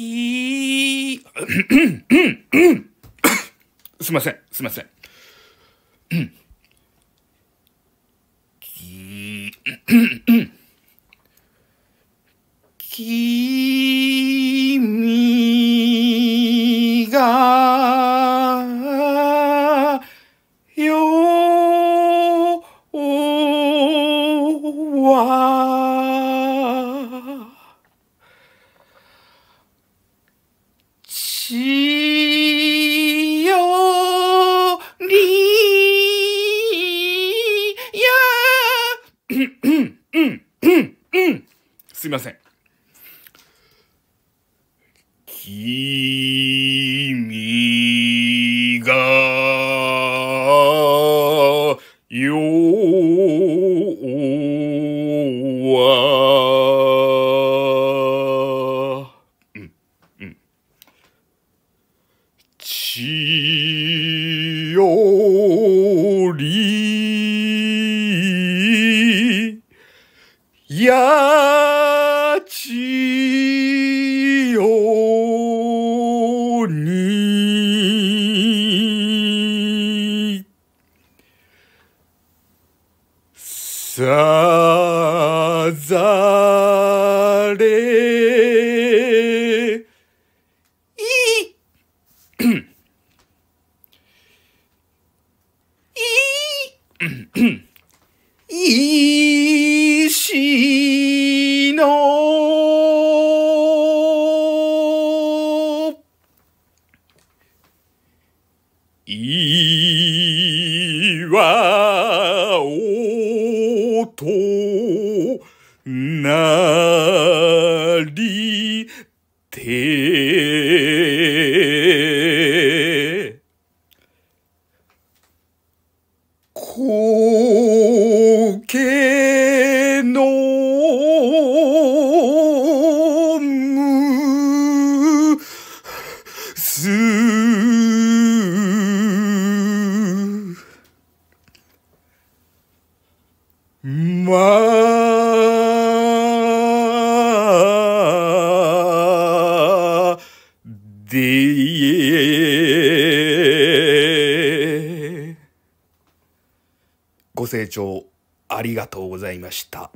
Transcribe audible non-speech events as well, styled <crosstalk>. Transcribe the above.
ひすいません、すいません。ききしよりや <clears throat> すいません。君が弱しおりやちよにさざれい石の岩音なりて光景のむすまでご清聴ありがとうございました。